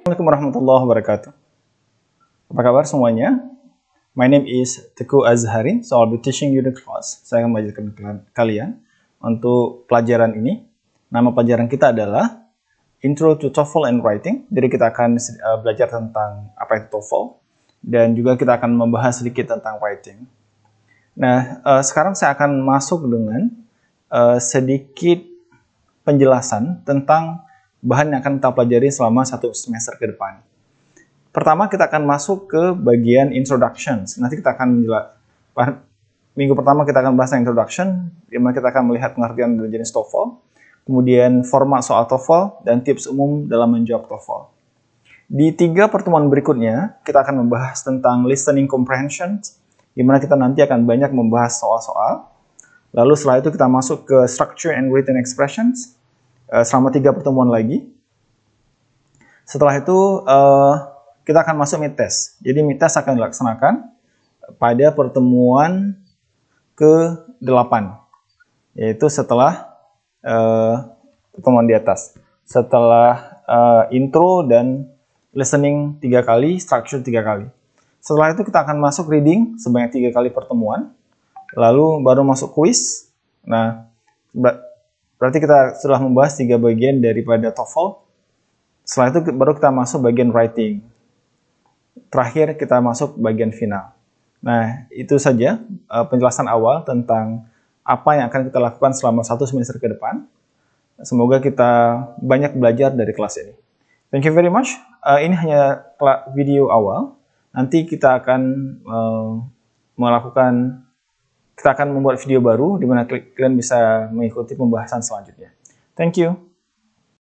Assalamualaikum warahmatullahi wabarakatuh. Apa kabar semuanya? My name is Teku Azharin. so I'll be teaching you the class. Saya akan mengajarkan kalian untuk pelajaran ini. Nama pelajaran kita adalah Intro to TOEFL and Writing. Jadi kita akan eh, belajar tentang apa itu TOEFL dan juga kita akan membahas sedikit tentang writing. Nah, eh, sekarang saya akan masuk dengan eh, sedikit penjelasan tentang bahan yang akan kita pelajari selama satu semester ke depan. Pertama, kita akan masuk ke bagian introductions. Nanti kita akan menjelaskan, minggu pertama kita akan bahas introduction, di mana kita akan melihat pengertian dari jenis TOEFL, kemudian format soal TOEFL, dan tips umum dalam menjawab TOEFL. Di tiga pertemuan berikutnya, kita akan membahas tentang listening comprehension, di mana kita nanti akan banyak membahas soal-soal. Lalu setelah itu kita masuk ke structure and written expressions. Eh, selama tiga pertemuan lagi. Setelah itu uh, kita akan masuk mid test. Jadi mid test akan dilaksanakan pada pertemuan ke-8 yaitu setelah uh, pertemuan di atas. Setelah uh, intro dan listening tiga kali, structure tiga kali. Setelah itu kita akan masuk reading sebanyak tiga kali pertemuan, lalu baru masuk quiz. Nah, Berarti kita setelah membahas tiga bagian daripada TOEFL, setelah itu baru kita masuk bagian writing. Terakhir kita masuk bagian final. Nah, itu saja eh, penjelasan awal tentang apa yang akan kita lakukan selama satu semester ke depan. Semoga kita banyak belajar dari kelas ini. Thank you very much. Eh, ini hanya video awal. Nanti kita akan eh, melakukan kita akan membuat video baru di mana kalian bisa mengikuti pembahasan selanjutnya. Thank you.